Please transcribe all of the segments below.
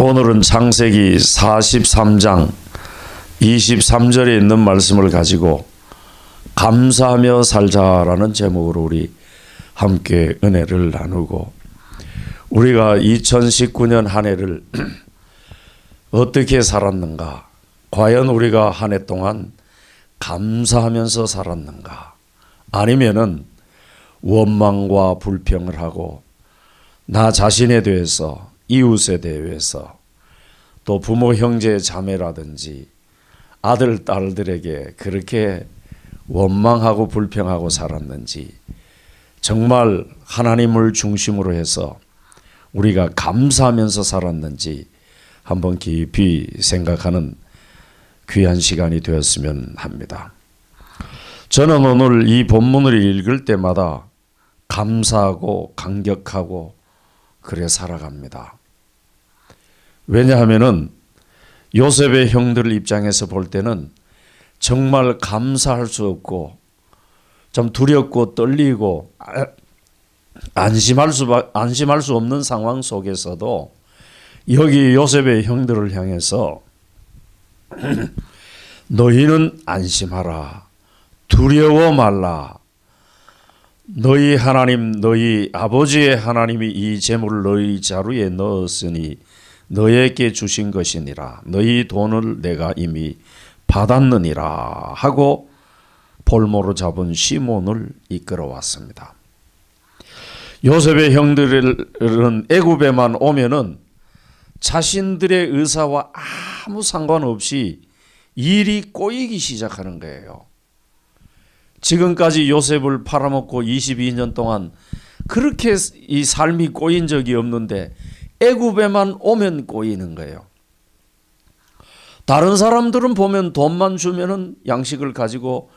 오늘은 창세기 43장 23절에 있는 말씀을 가지고 감사하며 살자라는 제목으로 우리 함께 은혜를 나누고 우리가 2019년 한 해를 어떻게 살았는가? 과연 우리가 한 해 동안 감사하면서 살았는가? 아니면은 원망과 불평을 하고 나 자신에 대해서 이웃에 대해서 또 부모 형제 자매라든지 아들 딸들에게 그렇게 원망하고 불평하고 살았는지 정말 하나님을 중심으로 해서 우리가 감사하면서 살았는지 한번 깊이 생각하는 귀한 시간이 되었으면 합니다. 저는 오늘 이 본문을 읽을 때마다 감사하고 감격하고 그래 살아갑니다. 왜냐하면 요셉의 형들 입장에서 볼 때는 정말 감사할 수 없고 좀 두렵고 떨리고 아, 안심할 수 안심할 수 없는 상황 속에서도 여기 요셉의 형들을 향해서 너희는 안심하라 두려워 말라 너희 하나님 너희 아버지의 하나님이 이 재물을 너희 자루에 넣었으니 너에게 주신 것이니라 너희 돈을 내가 이미 받았느니라 하고 볼모로 잡은 시몬을 이끌어왔습니다. 요셉의 형들은 애굽에만 오면은 자신들의 의사와 아무 상관없이 일이 꼬이기 시작하는 거예요. 지금까지 요셉을 팔아먹고 22년 동안 그렇게 이 삶이 꼬인 적이 없는데 애굽에만 오면 꼬이는 거예요. 다른 사람들은 보면 돈만 주면은 양식을 가지고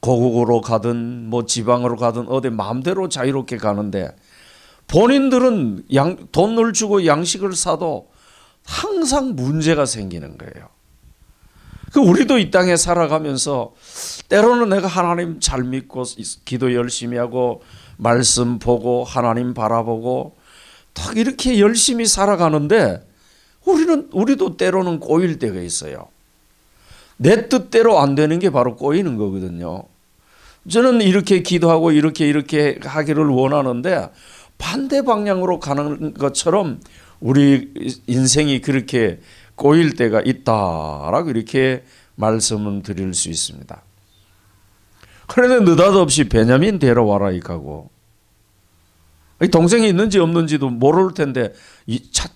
고국으로 가든 뭐 지방으로 가든 어디 마음대로 자유롭게 가는데 본인들은 양, 돈을 주고 양식을 사도 항상 문제가 생기는 거예요. 그 우리도 이 땅에 살아가면서 때로는 내가 하나님 잘 믿고 기도 열심히 하고 말씀 보고 하나님 바라보고 딱 이렇게 열심히 살아가는데 우리는 우리도 때로는 꼬일 때가 있어요. 내 뜻대로 안 되는 게 바로 꼬이는 거거든요. 저는 이렇게 기도하고 이렇게 이렇게 하기를 원하는데 반대 방향으로 가는 것처럼 우리 인생이 그렇게 꼬일 때가 있다라고 이렇게 말씀을 드릴 수 있습니다. 그런데 느닷없이 베냐민 데려와라 이가고 동생이 있는지 없는지도 모를 텐데 이 차,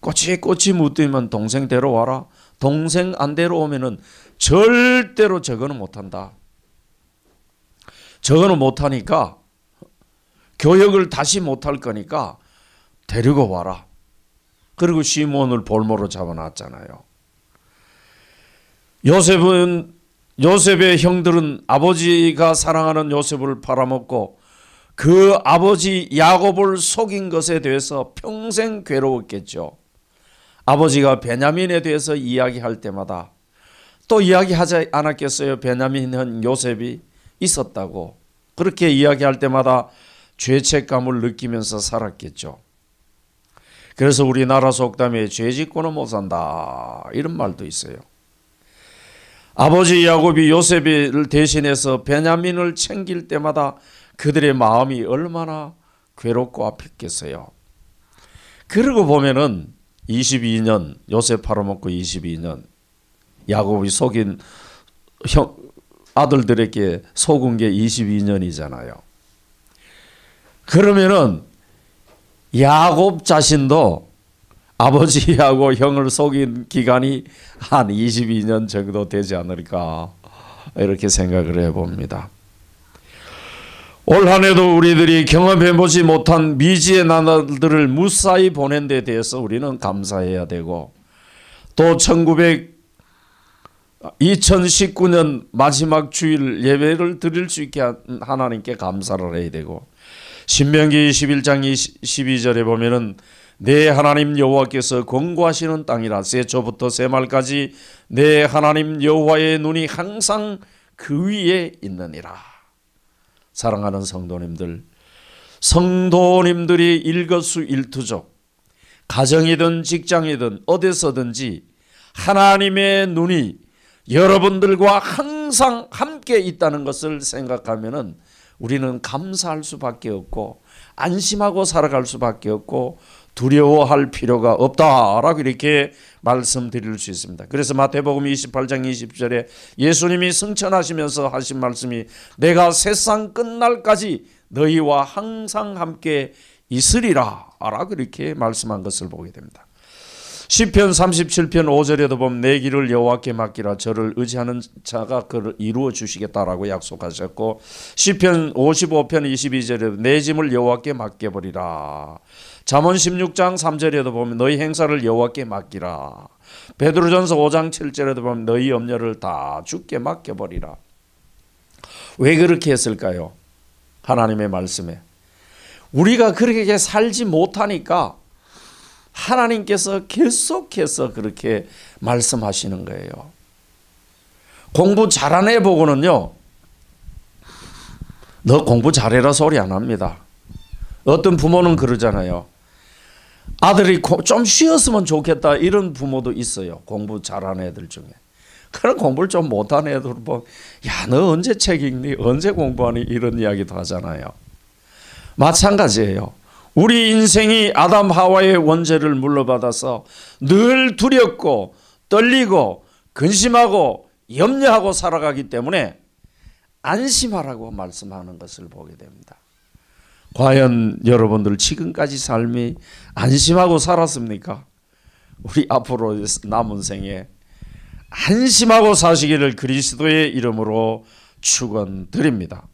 꼬치 꼬치 묻으면 동생 데려와라. 동생 안 데려오면은 절대로 저거는 못한다. 저거는 못하니까 교역을 다시 못할 거니까 데리고 와라. 그리고 시몬을 볼모로 잡아놨잖아요. 요셉은 요셉의 형들은 아버지가 사랑하는 요셉을 팔아먹고 그 아버지 야곱을 속인 것에 대해서 평생 괴로웠겠죠. 아버지가 베냐민에 대해서 이야기할 때마다 또 이야기하지 않았겠어요. 베냐민은 요셉이 있었다고. 그렇게 이야기할 때마다 죄책감을 느끼면서 살았겠죠. 그래서 우리나라 속담에 죄 짓고는 못 산다. 이런 말도 있어요. 아버지 야곱이 요셉을 대신해서 베냐민을 챙길 때마다 그들의 마음이 얼마나 괴롭고 아팠겠어요. 그러고 보면은 22년 요셉 팔아먹고 22년 야곱이 속인 형 아들들에게 속은 게 22년이잖아요. 그러면은 야곱 자신도 아버지하고 형을 속인 기간이 한 22년 정도 되지 않을까 이렇게 생각을 해봅니다. 올 한해도 우리들이 경험해보지 못한 미지의 나날들을 무사히 보낸 데 대해서 우리는 감사해야 되고 또 1900, 2019년 마지막 주일 예배를 드릴 수 있게 하나님께 감사를 해야 되고 신명기 21장 12절에 보면은 내 하나님 여호와께서 권고하시는 땅이라 새초부터 새말까지 내 하나님 여호와의 눈이 항상 그 위에 있느니라. 사랑하는 성도님들, 성도님들이 일거수 일투족, 가정이든 직장이든 어디서든지 하나님의 눈이 여러분들과 항상 함께 있다는 것을 생각하면은 우리는 감사할 수밖에 없고 안심하고 살아갈 수밖에 없고 두려워할 필요가 없다라고 이렇게 말씀드릴 수 있습니다. 그래서 마태복음 28장 20절에 예수님이 승천하시면서 하신 말씀이 내가 세상 끝날까지 너희와 항상 함께 있으리라라 그렇게 말씀한 것을 보게 됩니다. 시편 37편 5절에도 보면 내 길을 여호와께 맡기라 저를 의지하는 자가 그를 이루어 주시겠다라고 약속하셨고 시편 55편 22절에도 내 짐을 여호와께 맡겨 버리라. 잠언 16장 3절에도 보면 너희 행사를 여호와께 맡기라. 베드로전서 5장 7절에도 보면 너희 염려를 다 주께 맡겨 버리라. 왜 그렇게 했을까요? 하나님의 말씀에 우리가 그렇게 살지 못하니까 하나님께서 계속해서 그렇게 말씀하시는 거예요. 공부 잘하애 보고는요. 너 공부 잘해라 소리 안 합니다. 어떤 부모는 그러잖아요. 아들이 좀 쉬었으면 좋겠다 이런 부모도 있어요. 공부 잘하 애들 중에. 그런 공부를 좀못하 애들 보면 뭐, 야너 언제 책 읽니? 언제 공부하니? 이런 이야기도 하잖아요. 마찬가지예요. 우리 인생이 아담 하와의 원죄를 물러받아서 늘 두렵고 떨리고 근심하고 염려하고 살아가기 때문에 안심하라고 말씀하는 것을 보게 됩니다. 과연 여러분들 지금까지 삶이 안심하고 살았습니까? 우리 앞으로 남은 생에 안심하고 사시기를 그리스도의 이름으로 축원드립니다.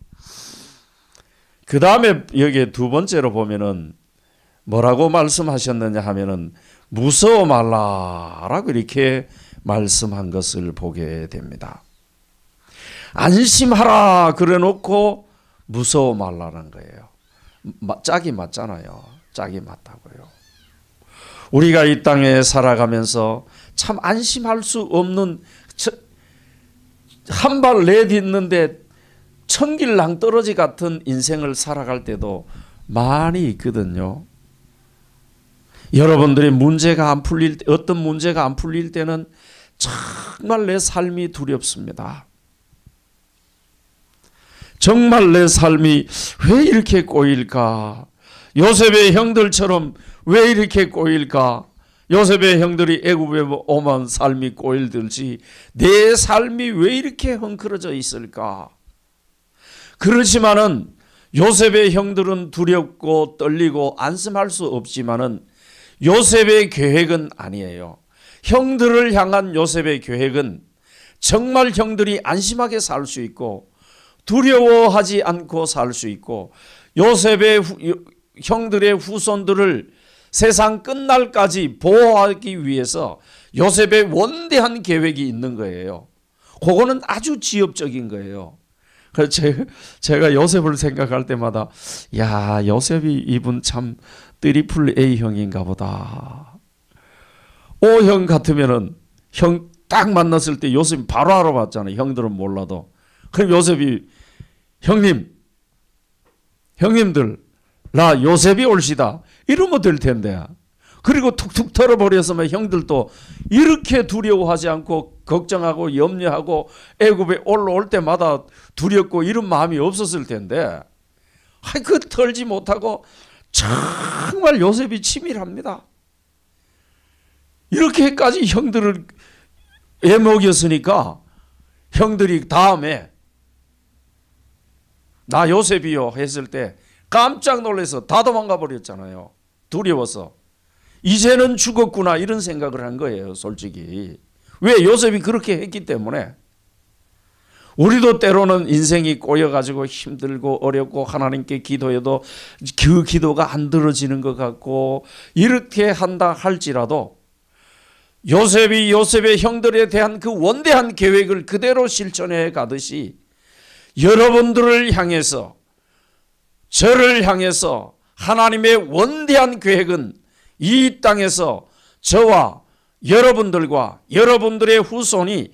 그 다음에 여기 두 번째로 보면은 뭐라고 말씀하셨느냐 하면은 무서워 말라라고 이렇게 말씀한 것을 보게 됩니다. 안심하라 그래 놓고 무서워 말라는 거예요. 짝이 맞잖아요. 짝이 맞다고요. 우리가 이 땅에 살아가면서 참 안심할 수 없는 한발 내딛는데 천길 낭떨어지 같은 인생을 살아갈 때도 많이 있거든요. 여러분들의 문제가 안 풀릴 때, 어떤 문제가 안 풀릴 때는 정말 내 삶이 두렵습니다. 정말 내 삶이 왜 이렇게 꼬일까? 요셉의 형들처럼 왜 이렇게 꼬일까? 요셉의 형들이 애굽에 오만 삶이 꼬일들지 내 삶이 왜 이렇게 헝클어져 있을까? 그렇지만은 요셉의 형들은 두렵고 떨리고 안심할 수 없지만은 요셉의 계획은 아니에요. 형들을 향한 요셉의 계획은 정말 형들이 안심하게 살 수 있고 두려워하지 않고 살 수 있고 요셉의 후, 형들의 후손들을 세상 끝날까지 보호하기 위해서 요셉의 원대한 계획이 있는 거예요. 그거는 아주 지엽적인 거예요. 그래서 제, 가 요셉을 생각할 때마다 야 요셉이 이분 참 트리플 A 형인가 보다. O형 같으면은 형 딱 만났을 때 요셉이 바로 알아봤잖아요. 형들은 몰라도. 그럼 요셉이 형님 형님들 나 요셉이 올시다 이러면 될 텐데 그리고 툭툭 털어버려서 막 형들도 이렇게 두려워하지 않고 걱정하고 염려하고 애굽에 올라올 때마다 두렵고 이런 마음이 없었을 텐데 그 털지 못하고 정말 요셉이 치밀합니다. 이렇게까지 형들을 애먹였으니까 형들이 다음에 나 요셉이요 했을 때 깜짝 놀라서 다 도망가 버렸잖아요. 두려워서. 이제는 죽었구나 이런 생각을 한 거예요 솔직히. 왜 요셉이 그렇게 했기 때문에 우리도 때로는 인생이 꼬여가지고 힘들고 어렵고 하나님께 기도해도 그 기도가 안 들어지는 것 같고 이렇게 한다 할지라도 요셉이 요셉의 형들에 대한 그 원대한 계획을 그대로 실천해 가듯이 여러분들을 향해서 저를 향해서 하나님의 원대한 계획은 이 땅에서 저와 여러분들과 여러분들의 후손이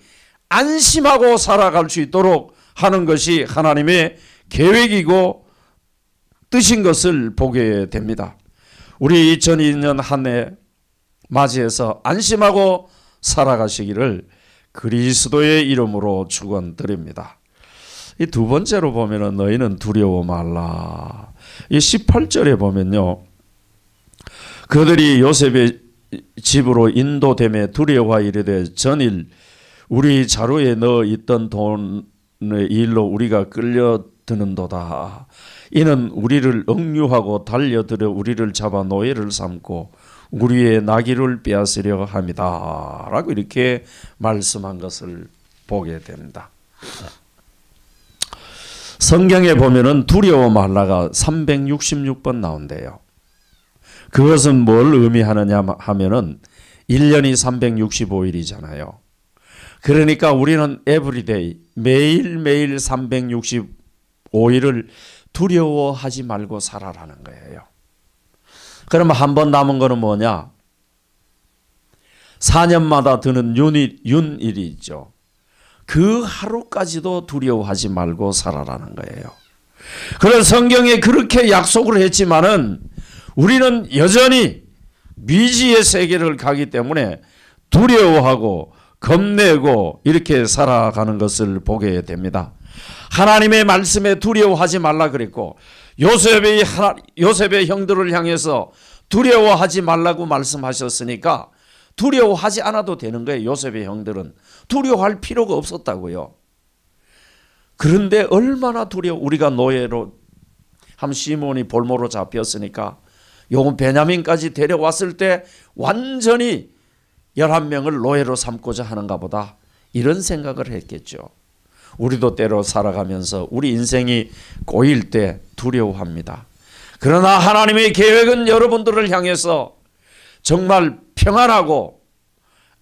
안심하고 살아갈 수 있도록 하는 것이 하나님의 계획이고 뜻인 것을 보게 됩니다. 우리 2002년 한 해 맞이해서 안심하고 살아가시기를 그리스도의 이름으로 축원드립니다. 이 두 번째로 보면은 너희는 두려워 말라. 이 18절에 보면요. 그들이 요셉의 집으로 인도됨에 두려워 이르되 전일 우리 자루에 넣어 있던 돈의 일로 우리가 끌려드는도다. 이는 우리를 억류하고 달려들어 우리를 잡아 노예를 삼고 우리의 나귀를 빼앗으려 합니다. 라고 이렇게 말씀한 것을 보게 됩니다. 성경에 보면 두려워 말라가 366번 나온대요. 그것은 뭘 의미하느냐 하면은 1년이 365일이잖아요. 그러니까 우리는 에브리데이 매일매일 365일을 두려워하지 말고 살아라는 거예요. 그러면 한 번 남은 거는 뭐냐? 4년마다 드는 윤일, 윤일이 있죠. 그 하루까지도 두려워하지 말고 살아라는 거예요. 그런 성경에 그렇게 약속을 했지만은 우리는 여전히 미지의 세계를 가기 때문에 두려워하고 겁내고 이렇게 살아가는 것을 보게 됩니다. 하나님의 말씀에 두려워하지 말라 그랬고 요셉의 하나, 요셉의 형들을 향해서 두려워하지 말라고 말씀하셨으니까 두려워하지 않아도 되는 거예요. 요셉의 형들은 두려워할 필요가 없었다고요. 그런데 얼마나 두려워 우리가 노예로 함시몬이 볼모로 잡혔으니까 요건 베냐민까지 데려왔을 때 완전히 11명을 노예로 삼고자 하는가 보다 이런 생각을 했겠죠. 우리도 때로 살아가면서 우리 인생이 꼬일 때 두려워합니다. 그러나 하나님의 계획은 여러분들을 향해서 정말 평안하고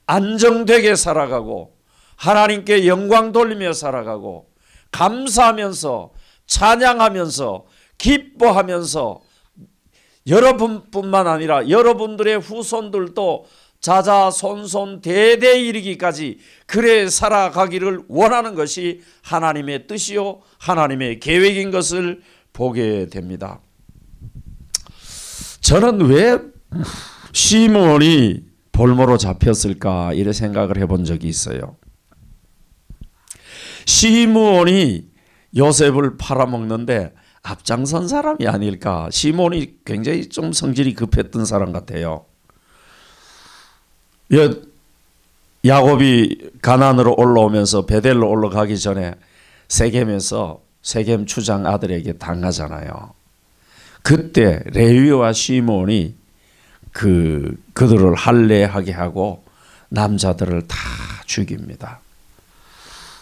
안정되게 살아가고 하나님께 영광 돌리며 살아가고 감사하면서 찬양하면서 기뻐하면서 여러분뿐만 아니라 여러분들의 후손들도 자자 손손 대대 이르기까지 그래 살아가기를 원하는 것이 하나님의 뜻이요 하나님의 계획인 것을 보게 됩니다. 저는 왜 시몬이 볼모로 잡혔을까 이래 생각을 해본 적이 있어요. 시므온이 요셉을 팔아먹는데 앞장선 사람이 아닐까. 시몬이 굉장히 좀 성질이 급했던 사람 같아요. 야곱이 가난으로 올라오면서 베델로 올라가기 전에 세겜에서 세겜 추장 아들에게 당하잖아요. 그때 레위와 시몬이 그 그들을 할례하게 하고 남자들을 다 죽입니다.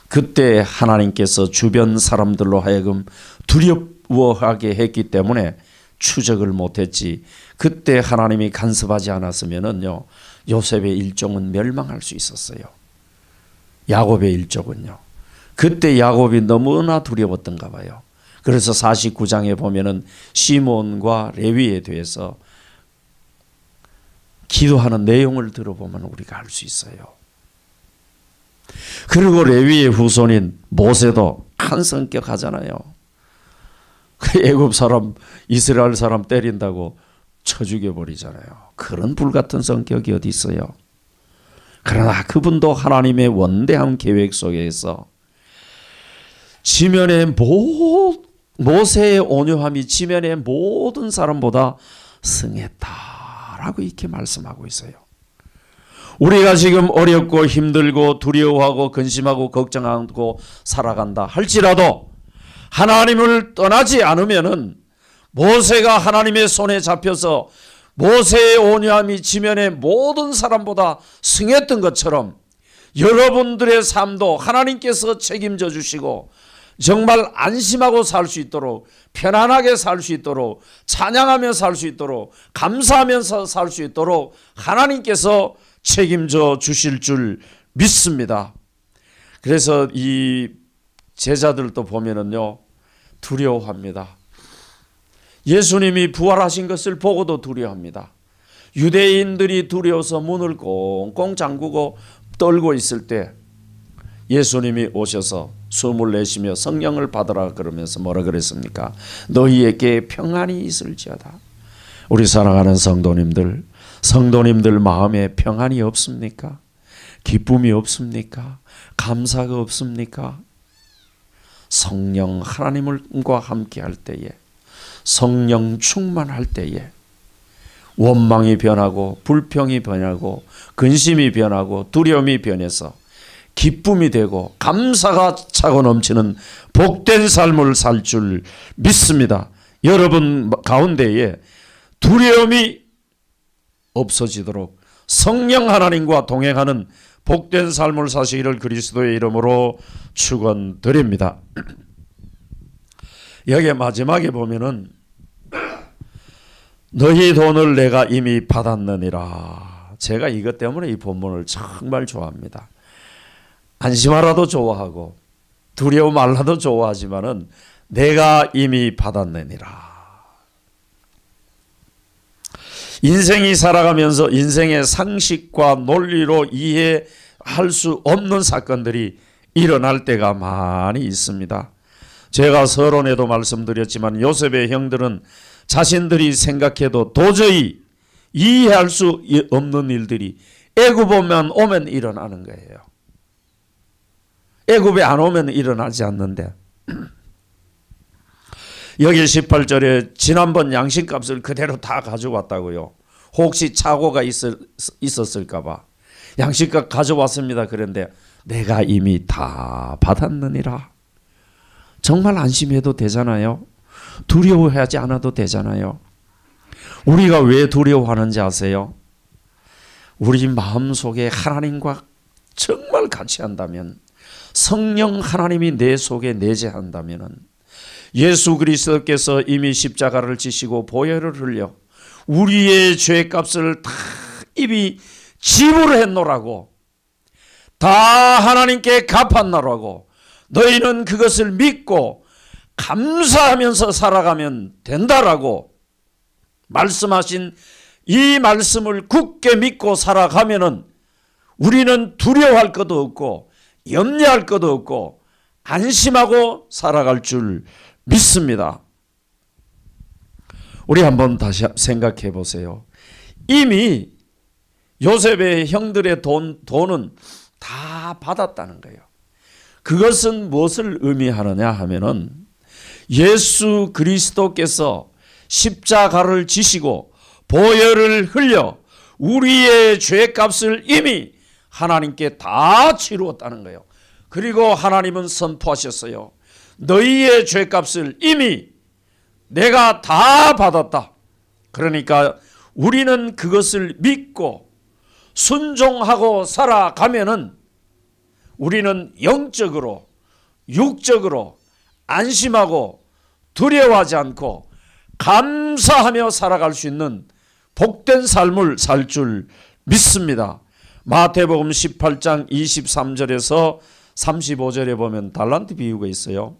그때 하나님께서 주변 사람들로 하여금 두렵 우월하게 했기 때문에 추적을 못했지 그때 하나님이 간섭하지 않았으면은요 요셉의 일종은 멸망할 수 있었어요. 야곱의 일종은요. 그때 야곱이 너무나 두려웠던가 봐요. 그래서 49장에 보면은 시몬과 레위에 대해서 기도하는 내용을 들어보면 우리가 알 수 있어요. 그리고 레위의 후손인 모세도 한 성격 하잖아요. 그 애굽 사람 이스라엘 사람 때린다고 쳐 죽여버리잖아요. 그런 불같은 성격이 어디 있어요. 그러나 그분도 하나님의 원대한 계획 속에서 지면의 모, 모세의 온유함이 지면의 모든 사람보다 승했다라고 이렇게 말씀하고 있어요. 우리가 지금 어렵고 힘들고 두려워하고 근심하고 걱정하고 살아간다 할지라도 하나님을 떠나지 않으면은 모세가 하나님의 손에 잡혀서 모세의 온유함이 지면에 모든 사람보다 승했던 것처럼 여러분들의 삶도 하나님께서 책임져 주시고 정말 안심하고 살 수 있도록 편안하게 살 수 있도록 찬양하며 살 수 있도록 감사하면서 살 수 있도록 하나님께서 책임져 주실 줄 믿습니다. 그래서 이 제자들도 보면은요 두려워합니다. 예수님이 부활하신 것을 보고도 두려워합니다. 유대인들이 두려워서 문을 꽁꽁 잠그고 떨고 있을 때 예수님이 오셔서 숨을 내쉬며 성령을 받으라 그러면서 뭐라 그랬습니까? 너희에게 평안이 있을지어다. 우리 사랑하는 성도님들, 성도님들 마음에 평안이 없습니까? 기쁨이 없습니까? 감사가 없습니까? 성령 하나님과 함께 할 때에 성령 충만할 때에 원망이 변하고 불평이 변하고 근심이 변하고 두려움이 변해서 기쁨이 되고 감사가 차고 넘치는 복된 삶을 살 줄 믿습니다. 여러분 가운데에 두려움이 없어지도록 성령 하나님과 동행하는 복된 삶을 사시기를 그리스도의 이름으로 축원드립니다. 여기 마지막에 보면은 너희 돈을 내가 이미 받았느니라. 제가 이것 때문에 이 본문을 정말 좋아합니다. 안심하라도 좋아하고 두려워 말라도 좋아하지만은 내가 이미 받았느니라. 인생이 살아가면서 인생의 상식과 논리로 이해할 수 없는 사건들이 일어날 때가 많이 있습니다. 제가 서론에도 말씀드렸지만 요셉의 형들은 자신들이 생각해도 도저히 이해할 수 없는 일들이 애굽오면 오면 일어나는 거예요. 애굽에 안 오면 일어나지 않는데 여기 18절에 지난번 양식값을 그대로 다 가져왔다고요. 혹시 착오가 있었을까 봐. 양식값 가져왔습니다. 그런데 내가 이미 다 받았느니라. 정말 안심해도 되잖아요. 두려워하지 않아도 되잖아요. 우리가 왜 두려워하는지 아세요? 우리 마음속에 하나님과 정말 같이 한다면 성령 하나님이 내 속에 내재한다면 은 예수 그리스도께서 이미 십자가를 지시고 보혈을 흘려 우리의 죄값을 다 이미 지불했노라고 다 하나님께 갚았노라고 너희는 그것을 믿고 감사하면서 살아가면 된다라고 말씀하신 이 말씀을 굳게 믿고 살아가면은 우리는 두려워할 것도 없고 염려할 것도 없고 안심하고 살아갈 줄 믿습니다. 우리 한번 다시 생각해 보세요. 이미 요셉의 형들의 돈, 돈은 다 받았다는 거예요. 그것은 무엇을 의미하느냐 하면은 예수 그리스도께서 십자가를 지시고 보혈을 흘려 우리의 죄값을 이미 하나님께 다 치루었다는 거예요. 그리고 하나님은 선포하셨어요. 너희의 죄값을 이미 내가 다 받았다. 그러니까 우리는 그것을 믿고 순종하고 살아가면은 우리는 영적으로 육적으로 안심하고 두려워하지 않고 감사하며 살아갈 수 있는 복된 삶을 살 줄 믿습니다. 마태복음 18장 23절에서 35절에 보면 달란트 비유가 있어요.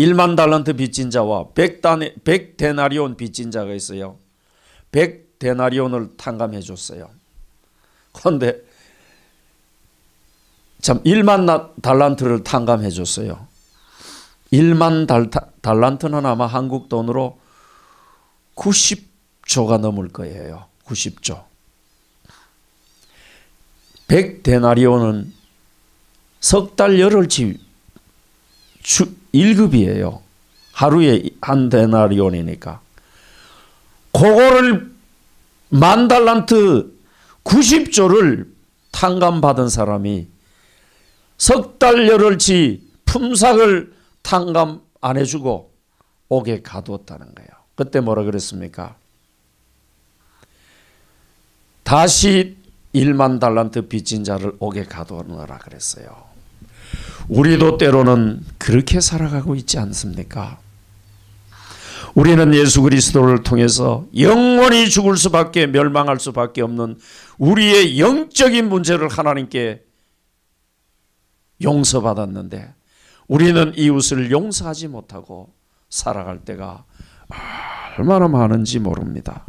1만 달란트 빚진 자와 100, 1 데나리온 빚진 자가 있어요. 100 데나리온을 탕감해 줬어요. 그런데 참 1만 달란트를 탕감해 줬어요. 1만 달, 달란트는 아마 한국 돈으로 90조가 넘을 거예요. 90조. 100 데나리온은 석 달 열흘치 주, 1급이에요. 하루에 한대나리온이니까 그거를 만 달란트 90조를 탕감받은 사람이 석 달열흘치 품삯을 탕감 안 해주고 옥에 가두었다는 거예요. 그때 뭐라 그랬습니까? 다시 1만 달란트 빚진 자를 옥에 가두어라 그랬어요. 우리도 때로는 그렇게 살아가고 있지 않습니까? 우리는 예수 그리스도를 통해서 영원히 죽을 수밖에 멸망할 수밖에 없는 우리의 영적인 문제를 하나님께 용서받았는데 우리는 이웃을 용서하지 못하고 살아갈 때가 얼마나 많은지 모릅니다.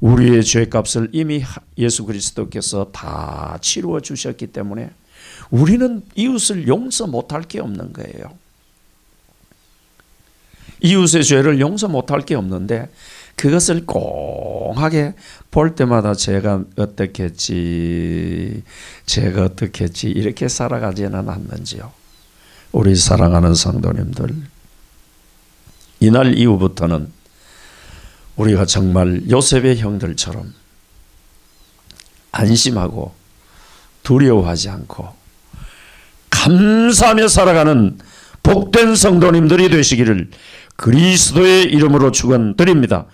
우리의 죄값을 이미 예수 그리스도께서 다 치루어 주셨기 때문에 우리는 이웃을 용서 못 할 게 없는 거예요. 이웃의 죄를 용서 못 할 게 없는데 그것을 꽁하게 볼 때마다 제가 어떻겠지, 제가 어떻겠지 이렇게 살아가지는 않는지요. 우리 사랑하는 성도님들, 이날 이후부터는 우리가 정말 요셉의 형들처럼 안심하고 두려워하지 않고 감사하며 살아가는 복된 성도님들이 되시기를 그리스도의 이름으로 축원드립니다.